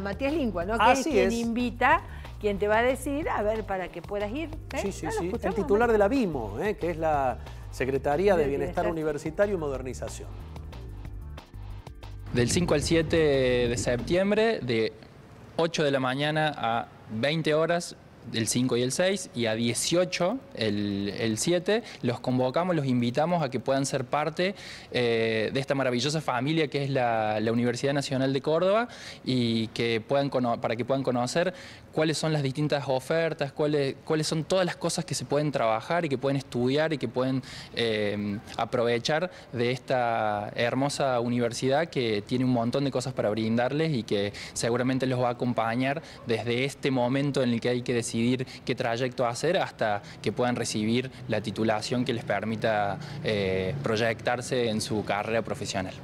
Matías Lingua, ¿no? Que es quien invita quien te va a decir, a ver, para que puedas ir. ¿eh? Sí, sí, ah, sí. El titular de la BIMO, ¿eh? que es la Secretaría de, Bienestar Universitario y Modernización. Del 5 al 7 de septiembre, de 8 de la mañana a 20 horas, el 5 y el 6, y a 18, el, 7, los convocamos, los invitamos a que puedan ser parte eh, de esta maravillosa familia que es la, Universidad Nacional de Córdoba y que puedan para que puedan conocer cuáles son las distintas ofertas, cuáles, cuáles son todas las cosas que se pueden trabajar y que pueden estudiar y que pueden eh, aprovechar de esta hermosa universidad que tiene un montón de cosas para brindarles y que seguramente los va a acompañar desde este momento en el que hay que decidir qué trayecto hacer hasta que puedan recibir la titulación que les permita eh, proyectarse en su carrera profesional.